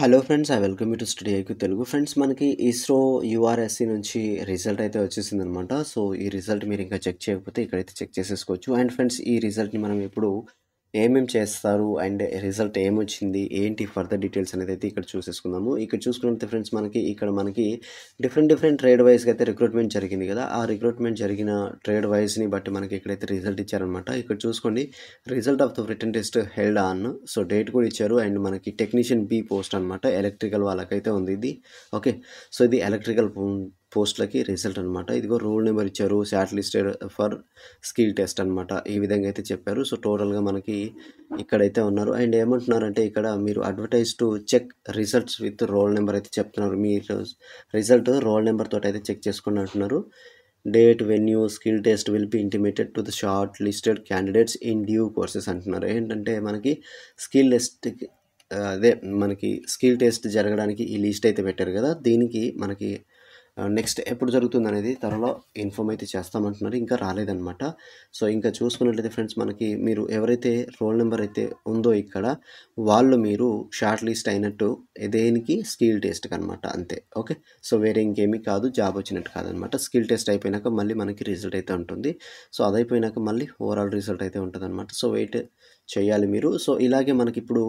hello friends I welcome you to study IQ Telugu friends మనకి ISRO యూఆర్ఎస్సి నుంచి result అయితే వచ్చేసింది అనమాట సో ఈ రిజల్ట్ మీరు ఇంకా చెక్ చేయకపోతే ఇక్కడైతే చెక్ చేసేసుకోవచ్చు అండ్ ఫ్రెండ్స్ ఈ రిజల్ట్ని మనం ఎప్పుడు ఏమేమి చేస్తారు అండ్ రిజల్ట్ ఏమొచ్చింది ఏంటి ఫర్దర్ డీటెయిల్స్ అనేది అయితే ఇక్కడ చూసేసుకుందాము ఇక్కడ చూసుకున్నట్టు ఫ్రెండ్స్ మనకి ఇక్కడ మనకి డిఫరెంట్ డిఫరెంట్ ట్రేడ్ వైజ్గా అయితే రిక్రూట్మెంట్ జరిగింది కదా ఆ రిక్రూట్మెంట్ జరిగిన ట్రేడ్ వైజ్ని బట్టి మనకి ఇక్కడైతే రిజల్ట్ ఇచ్చారనమాట ఇక్కడ చూసుకోండి result of the written test held on so date కూడా ఇచ్చారు అండ్ మనకి టెక్నీషియన్ బి పోస్ట్ అనమాట ఎలక్ట్రికల్ వాళ్ళకైతే ఉంది ఇది ఓకే సో ఇది ఎలక్ట్రికల్ పోస్ట్లకి రిజల్ట్ అనమాట ఇదిగో రోల్ నెంబర్ ఇచ్చారు శాట్ ఫర్ స్కిల్ టెస్ట్ అనమాట ఈ విధంగా అయితే చెప్పారు సో టోటల్గా మనకి ఇక్కడైతే ఉన్నారు అండ్ ఏమంటున్నారంటే ఇక్కడ మీరు advertise to check results with roll number అయితే చెప్తున్నారు మీరు రిజల్ట్ రోల్ నెంబర్ తోటి అయితే చెక్ చేసుకుని అంటున్నారు date venue skill test will be intimated to the shortlisted candidates in due courses అంటున్నారు ఏంటంటే మనకి స్కిల్ టెస్ట్ అదే మనకి స్కిల్ టెస్ట్ జరగడానికి ఈ లిస్ట్ అయితే పెట్టారు కదా దీనికి మనకి నెక్స్ట్ ఎప్పుడు జరుగుతుంది అనేది త్వరలో ఇన్ఫామ్ అయితే చేస్తామంటున్నారు ఇంకా రాలేదనమాట సో ఇంకా చూసుకున్నట్లయితే ఫ్రెండ్స్ మనకి మీరు ఎవరైతే రోల్ నెంబర్ అయితే ఉందో ఇక్కడ వాళ్ళు మీరు షార్ట్ లిస్ట్ అయినట్టు దేనికి స్కిల్ టెస్ట్కి అనమాట అంతే ఓకే సో వేరే ఇంకేమీ కాదు జాబ్ వచ్చినట్టు కాదనమాట స్కిల్ టెస్ట్ అయిపోయినాక మళ్ళీ మనకి రిజల్ట్ అయితే ఉంటుంది సో అదైపోయినాక మళ్ళీ ఓవరాల్ రిజల్ట్ అయితే ఉంటుంది సో వెయిట్ చేయాలి మీరు సో ఇలాగే మనకి ఇప్పుడు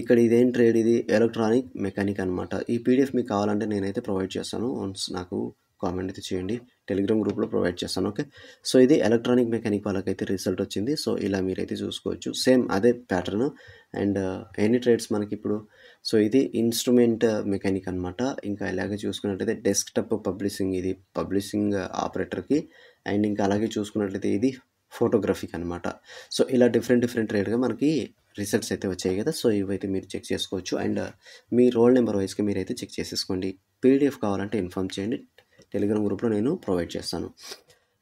ఇక్కడ ఇదేం ట్రేడ్ ఇది ఎలక్ట్రానిక్ మెకానిక్ అనమాట ఈ పీడిఎఫ్ మీకు కావాలంటే నేనైతే ప్రొవైడ్ చేస్తాను వన్స్ నాకు కామెంట్ అయితే చేయండి టెలిగ్రామ్ గ్రూప్లో ప్రొవైడ్ చేస్తాను ఓకే సో ఇది ఎలక్ట్రానిక్ మెకానిక్ వాళ్ళకైతే రిజల్ట్ వచ్చింది సో ఇలా మీరైతే చూసుకోవచ్చు సేమ్ అదే ప్యాటర్న్ అండ్ ఎనీ ట్రేడ్స్ మనకి ఇప్పుడు సో ఇది ఇన్స్ట్రుమెంట్ మెకానిక్ అనమాట ఇంకా ఇలాగే చూసుకున్నట్లయితే డెస్క్టాప్ పబ్లిషింగ్ ఇది పబ్లిషింగ్ ఆపరేటర్కి అండ్ ఇంకా అలాగే చూసుకున్నట్లయితే ఇది ఫోటోగ్రఫీకి అనమాట సో ఇలా డిఫరెంట్ డిఫరెంట్ రేట్గా మనకి రిజల్ట్స్ అయితే వచ్చాయి కదా సో ఇవైతే మీరు చెక్ చేసుకోవచ్చు అండ్ మీ రోల్ నెంబర్ మీరు మీరైతే చెక్ చేసేసుకోండి పీడిఎఫ్ కావాలంటే ఇన్ఫామ్ చేయండి టెలిగ్రామ్ గ్రూప్లో నేను ప్రొవైడ్ చేస్తాను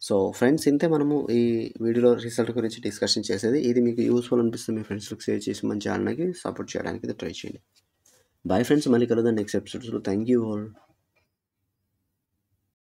సో ఫ్రెండ్స్ ఇంతే మనము ఈ వీడియోలో రిజల్ట్ గురించి డిస్కషన్ చేసేది ఇది మీకు యూస్ఫుల్ అనిపిస్తుంది మీ ఫ్రెండ్స్కి షేర్ చేసి మన ఛానల్కి సపోర్ట్ చేయడానికి ట్రై చేయండి బాయ్ ఫ్రెండ్స్ మళ్ళీ కలుద్దాం నెక్స్ట్ ఎపిసోడ్స్లో థ్యాంక్ యూ ఆల్